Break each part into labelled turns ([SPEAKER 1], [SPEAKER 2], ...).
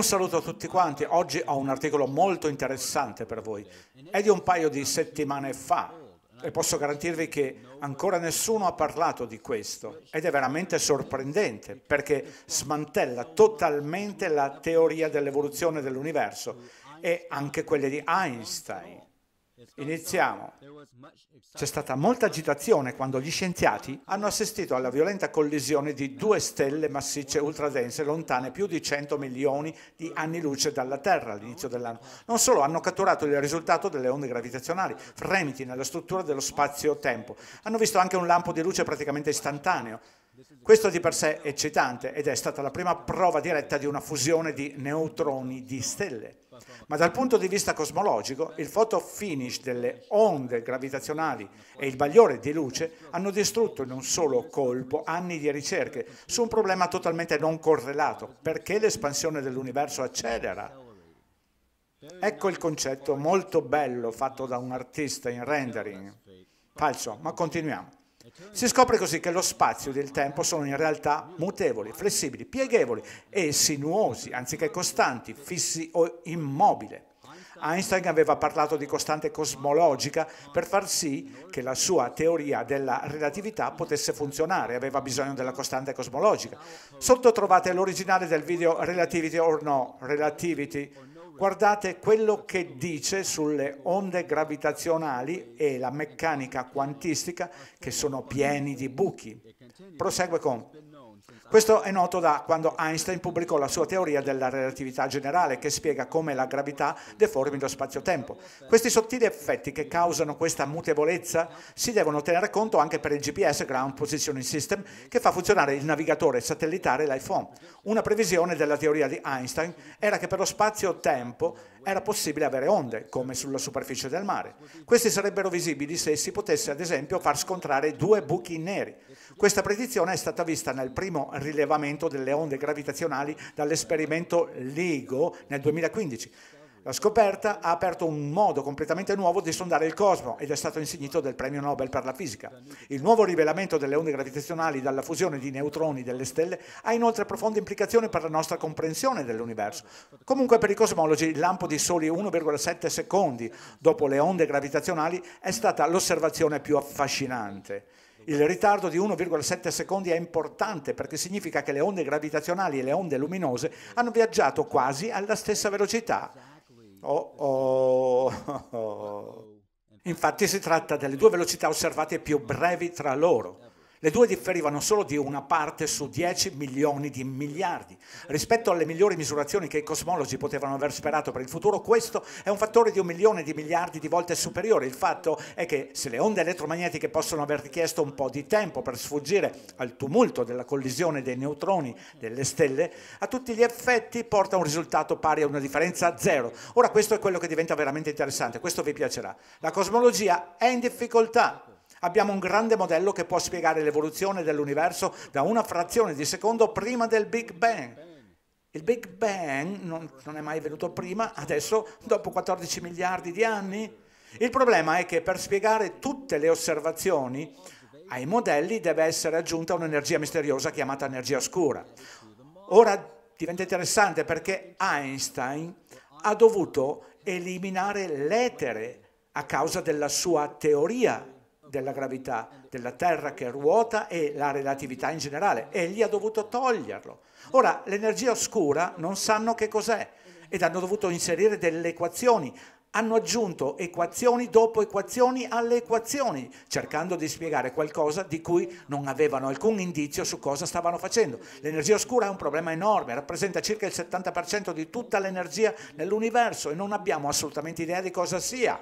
[SPEAKER 1] Un saluto a tutti quanti. Oggi ho un articolo molto interessante per voi. È di un paio di settimane fa e posso garantirvi che ancora nessuno ha parlato di questo ed è veramente sorprendente perché smantella totalmente la teoria dell'evoluzione dell'universo e anche quelle di Einstein. Iniziamo. C'è stata molta agitazione quando gli scienziati hanno assistito alla violenta collisione di due stelle massicce ultradense lontane più di 100 milioni di anni luce dalla Terra all'inizio dell'anno. Non solo hanno catturato il risultato delle onde gravitazionali, fremiti nella struttura dello spazio-tempo, hanno visto anche un lampo di luce praticamente istantaneo questo di per sé è eccitante ed è stata la prima prova diretta di una fusione di neutroni di stelle. Ma dal punto di vista cosmologico, il photo finish delle onde gravitazionali e il bagliore di luce hanno distrutto in un solo colpo anni di ricerche su un problema totalmente non correlato, perché l'espansione dell'universo accelera. Ecco il concetto molto bello fatto da un artista in rendering. Falso, ma continuiamo. Si scopre così che lo spazio e il tempo sono in realtà mutevoli, flessibili, pieghevoli e sinuosi, anziché costanti, fissi o immobili. Einstein aveva parlato di costante cosmologica per far sì che la sua teoria della relatività potesse funzionare, aveva bisogno della costante cosmologica. Sotto trovate l'originale del video Relativity or No, Relativity Guardate quello che dice sulle onde gravitazionali e la meccanica quantistica che sono pieni di buchi. Prosegue con questo è noto da quando Einstein pubblicò la sua teoria della relatività generale che spiega come la gravità deformi lo spazio-tempo. Questi sottili effetti che causano questa mutevolezza si devono tenere conto anche per il GPS Ground Positioning System che fa funzionare il navigatore satellitare e l'iPhone. Una previsione della teoria di Einstein era che per lo spazio-tempo era possibile avere onde, come sulla superficie del mare. Questi sarebbero visibili se si potesse ad esempio far scontrare due buchi neri. Questa predizione è stata vista nel primo rilevamento delle onde gravitazionali dall'esperimento LIGO nel 2015. La scoperta ha aperto un modo completamente nuovo di sondare il cosmo ed è stato insignito del premio Nobel per la fisica. Il nuovo rivelamento delle onde gravitazionali dalla fusione di neutroni delle stelle ha inoltre profonde implicazioni per la nostra comprensione dell'universo. Comunque per i cosmologi il lampo di soli 1,7 secondi dopo le onde gravitazionali è stata l'osservazione più affascinante. Il ritardo di 1,7 secondi è importante perché significa che le onde gravitazionali e le onde luminose hanno viaggiato quasi alla stessa velocità. Oh, oh, Infatti si tratta delle due velocità osservate più brevi tra loro. Le due differivano solo di una parte su 10 milioni di miliardi. Rispetto alle migliori misurazioni che i cosmologi potevano aver sperato per il futuro, questo è un fattore di un milione di miliardi di volte superiore. Il fatto è che se le onde elettromagnetiche possono aver richiesto un po' di tempo per sfuggire al tumulto della collisione dei neutroni delle stelle, a tutti gli effetti porta un risultato pari a una differenza zero. Ora questo è quello che diventa veramente interessante, questo vi piacerà. La cosmologia è in difficoltà Abbiamo un grande modello che può spiegare l'evoluzione dell'universo da una frazione di secondo prima del Big Bang. Il Big Bang non, non è mai venuto prima, adesso dopo 14 miliardi di anni. Il problema è che per spiegare tutte le osservazioni ai modelli deve essere aggiunta un'energia misteriosa chiamata energia oscura. Ora diventa interessante perché Einstein ha dovuto eliminare l'etere a causa della sua teoria della gravità della Terra che ruota e la relatività in generale. Egli ha dovuto toglierlo. Ora, l'energia oscura non sanno che cos'è ed hanno dovuto inserire delle equazioni. Hanno aggiunto equazioni dopo equazioni alle equazioni, cercando di spiegare qualcosa di cui non avevano alcun indizio su cosa stavano facendo. L'energia oscura è un problema enorme, rappresenta circa il 70% di tutta l'energia nell'universo e non abbiamo assolutamente idea di cosa sia.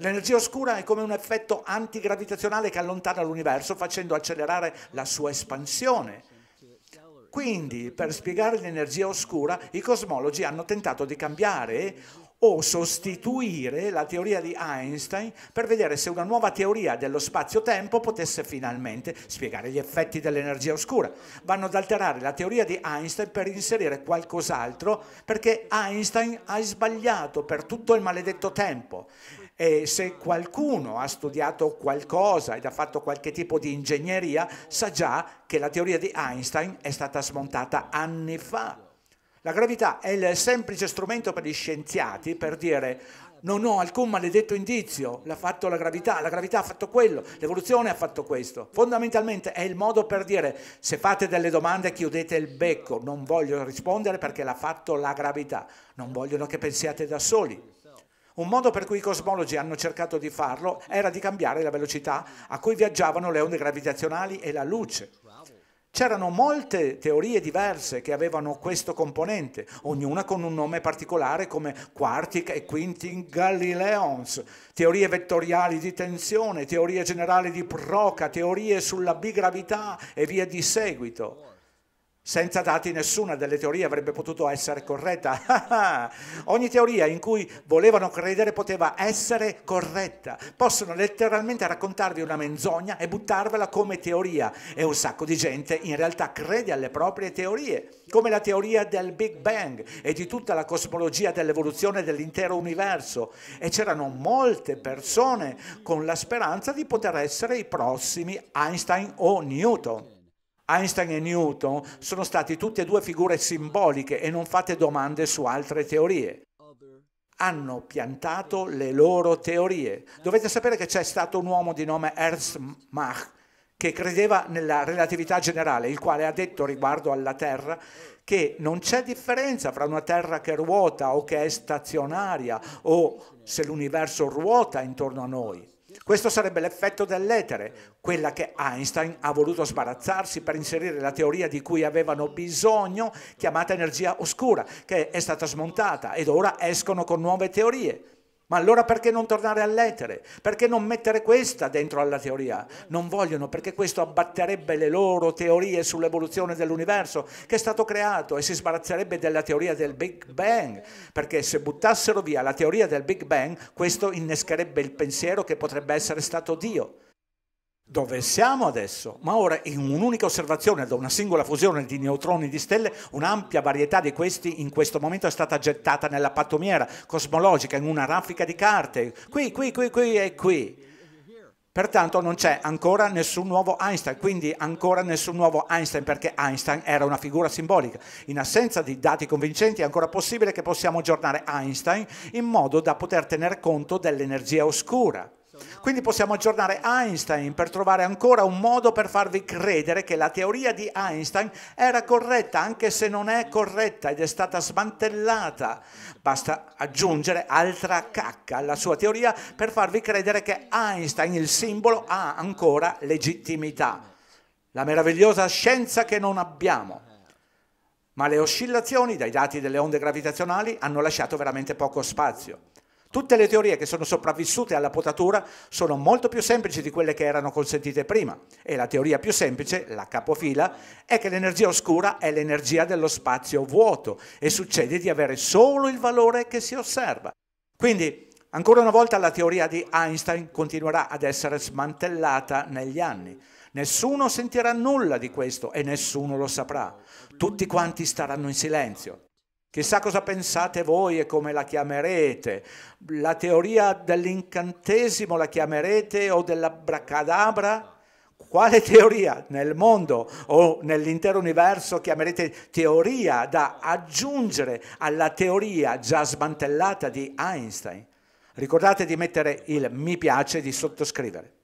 [SPEAKER 1] L'energia oscura è come un effetto antigravitazionale che allontana l'universo facendo accelerare la sua espansione. Quindi, per spiegare l'energia oscura, i cosmologi hanno tentato di cambiare o sostituire la teoria di Einstein per vedere se una nuova teoria dello spazio-tempo potesse finalmente spiegare gli effetti dell'energia oscura. Vanno ad alterare la teoria di Einstein per inserire qualcos'altro perché Einstein ha sbagliato per tutto il maledetto tempo e se qualcuno ha studiato qualcosa ed ha fatto qualche tipo di ingegneria, sa già che la teoria di Einstein è stata smontata anni fa. La gravità è il semplice strumento per gli scienziati per dire non ho alcun maledetto indizio, l'ha fatto la gravità, la gravità ha fatto quello, l'evoluzione ha fatto questo. Fondamentalmente è il modo per dire se fate delle domande chiudete il becco, non voglio rispondere perché l'ha fatto la gravità, non vogliono che pensiate da soli. Un modo per cui i cosmologi hanno cercato di farlo era di cambiare la velocità a cui viaggiavano le onde gravitazionali e la luce. C'erano molte teorie diverse che avevano questo componente, ognuna con un nome particolare come Quartic e Quintin Galileons, teorie vettoriali di tensione, teorie generali di Proca, teorie sulla bigravità e via di seguito. Senza dati nessuna delle teorie avrebbe potuto essere corretta. Ogni teoria in cui volevano credere poteva essere corretta. Possono letteralmente raccontarvi una menzogna e buttarvela come teoria. E un sacco di gente in realtà crede alle proprie teorie, come la teoria del Big Bang e di tutta la cosmologia dell'evoluzione dell'intero universo. E c'erano molte persone con la speranza di poter essere i prossimi Einstein o Newton. Einstein e Newton sono stati tutte e due figure simboliche e non fate domande su altre teorie. Hanno piantato le loro teorie. Dovete sapere che c'è stato un uomo di nome Ernst Mach che credeva nella relatività generale, il quale ha detto riguardo alla Terra che non c'è differenza fra una Terra che ruota o che è stazionaria o se l'universo ruota intorno a noi. Questo sarebbe l'effetto dell'etere, quella che Einstein ha voluto sbarazzarsi per inserire la teoria di cui avevano bisogno, chiamata energia oscura, che è stata smontata ed ora escono con nuove teorie. Ma allora perché non tornare all'etere? Perché non mettere questa dentro alla teoria? Non vogliono perché questo abbatterebbe le loro teorie sull'evoluzione dell'universo che è stato creato e si sbarazzerebbe della teoria del Big Bang, perché se buttassero via la teoria del Big Bang questo innescherebbe il pensiero che potrebbe essere stato Dio dove siamo adesso, ma ora in un'unica osservazione da una singola fusione di neutroni di stelle, un'ampia varietà di questi in questo momento è stata gettata nella pattumiera cosmologica, in una raffica di carte, qui, qui, qui, qui e qui. Pertanto non c'è ancora nessun nuovo Einstein, quindi ancora nessun nuovo Einstein perché Einstein era una figura simbolica. In assenza di dati convincenti è ancora possibile che possiamo aggiornare Einstein in modo da poter tenere conto dell'energia oscura quindi possiamo aggiornare Einstein per trovare ancora un modo per farvi credere che la teoria di Einstein era corretta, anche se non è corretta ed è stata smantellata. Basta aggiungere altra cacca alla sua teoria per farvi credere che Einstein, il simbolo, ha ancora legittimità. La meravigliosa scienza che non abbiamo. Ma le oscillazioni dai dati delle onde gravitazionali hanno lasciato veramente poco spazio. Tutte le teorie che sono sopravvissute alla potatura sono molto più semplici di quelle che erano consentite prima e la teoria più semplice, la capofila, è che l'energia oscura è l'energia dello spazio vuoto e succede di avere solo il valore che si osserva. Quindi, ancora una volta, la teoria di Einstein continuerà ad essere smantellata negli anni. Nessuno sentirà nulla di questo e nessuno lo saprà. Tutti quanti staranno in silenzio. Chissà cosa pensate voi e come la chiamerete. La teoria dell'incantesimo la chiamerete o della bracadabra? Quale teoria nel mondo o nell'intero universo chiamerete teoria da aggiungere alla teoria già smantellata di Einstein? Ricordate di mettere il mi piace e di sottoscrivere.